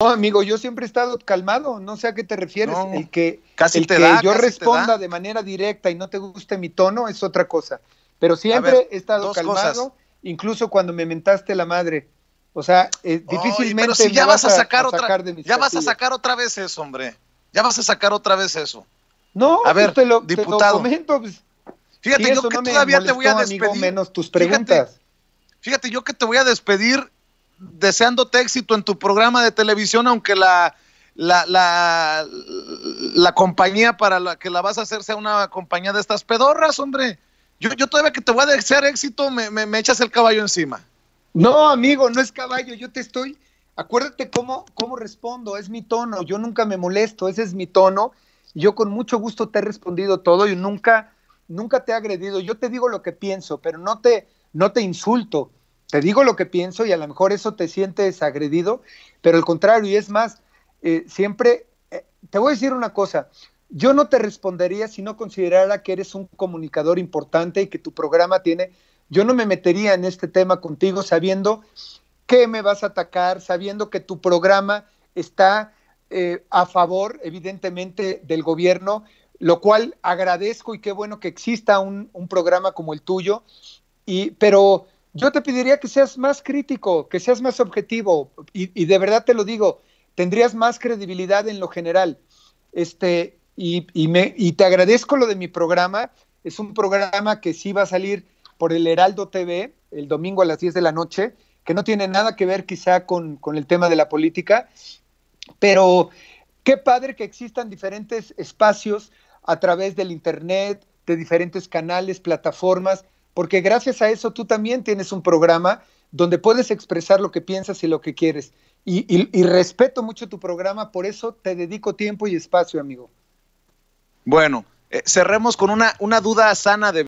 No, amigo, yo siempre he estado calmado, no sé a qué te refieres. el que, casi el que yo responda de manera directa y no te guste mi tono es otra cosa. Pero siempre he estado calmado, incluso cuando me mentaste la madre. O sea, eh, difícilmente pero si ya vas, a sacar, otra, ya vas a sacar otra vez eso, hombre. Ya vas a sacar otra vez eso. No, a pues, ver, diputado. Pues, fíjate, yo que todavía te voy a despedir. menos tus preguntas. Fíjate, fíjate, yo que te voy a despedir deseándote éxito en tu programa de televisión, aunque la, la, la, compañía para la que la vas a hacer sea una compañía de estas pedorras, hombre. Yo, yo todavía que te voy a desear éxito, me, me, echas el caballo encima. No, amigo, no es caballo, yo te estoy. Acuérdate cómo, cómo respondo, es mi tono, yo nunca me molesto, ese es mi tono. Yo con mucho gusto te he respondido todo y nunca, nunca te he agredido. Yo te digo lo que pienso, pero no te, no te insulto te digo lo que pienso y a lo mejor eso te sientes agredido, pero al contrario, y es más, eh, siempre, eh, te voy a decir una cosa, yo no te respondería si no considerara que eres un comunicador importante y que tu programa tiene, yo no me metería en este tema contigo sabiendo que me vas a atacar, sabiendo que tu programa está eh, a favor, evidentemente, del gobierno, lo cual agradezco y qué bueno que exista un, un programa como el tuyo, y, pero yo te pediría que seas más crítico, que seas más objetivo, y, de verdad te lo digo, tendrías más credibilidad en lo general. Este, y, me, y te agradezco lo de mi programa, es un programa que sí va a salir por el Heraldo TV el domingo a las 10 de la noche, que no tiene nada que ver quizá con, con el tema de la política, pero qué padre que existan diferentes espacios a través del Internet, de diferentes canales, plataformas, porque gracias a eso tú también tienes un programa donde puedes expresar lo que piensas y lo que quieres. Y, respeto mucho tu programa, por eso te dedico tiempo y espacio, amigo. Bueno, eh, cerremos con una, una duda sana de...